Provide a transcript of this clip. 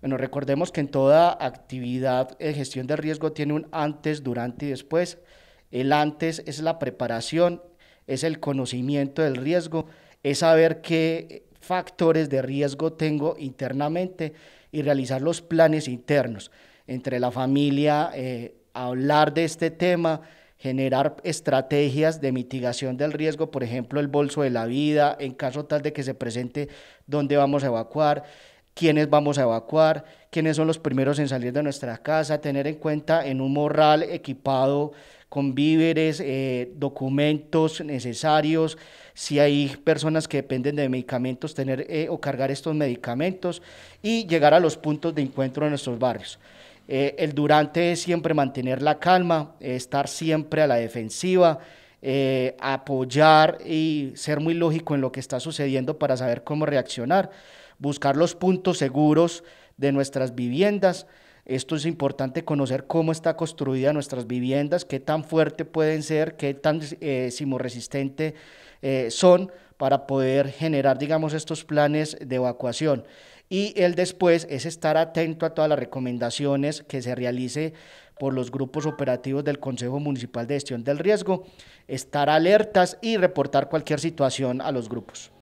Bueno, recordemos que en toda actividad de eh, gestión de riesgo tiene un antes, durante y después. El antes es la preparación, es el conocimiento del riesgo, es saber qué factores de riesgo tengo internamente y realizar los planes internos entre la familia, eh, hablar de este tema, generar estrategias de mitigación del riesgo, por ejemplo, el bolso de la vida, en caso tal de que se presente, dónde vamos a evacuar, quiénes vamos a evacuar, quiénes son los primeros en salir de nuestra casa, tener en cuenta en un morral equipado con víveres, eh, documentos necesarios, si hay personas que dependen de medicamentos, tener eh, o cargar estos medicamentos y llegar a los puntos de encuentro de nuestros barrios. Eh, el durante es siempre mantener la calma, estar siempre a la defensiva, eh, apoyar y ser muy lógico en lo que está sucediendo para saber cómo reaccionar, buscar los puntos seguros de nuestras viviendas. Esto es importante conocer cómo está construida nuestras viviendas, qué tan fuerte pueden ser, qué tan eh, eh son para poder generar, digamos, estos planes de evacuación y el después es estar atento a todas las recomendaciones que se realice por los grupos operativos del Consejo Municipal de Gestión del Riesgo, estar alertas y reportar cualquier situación a los grupos.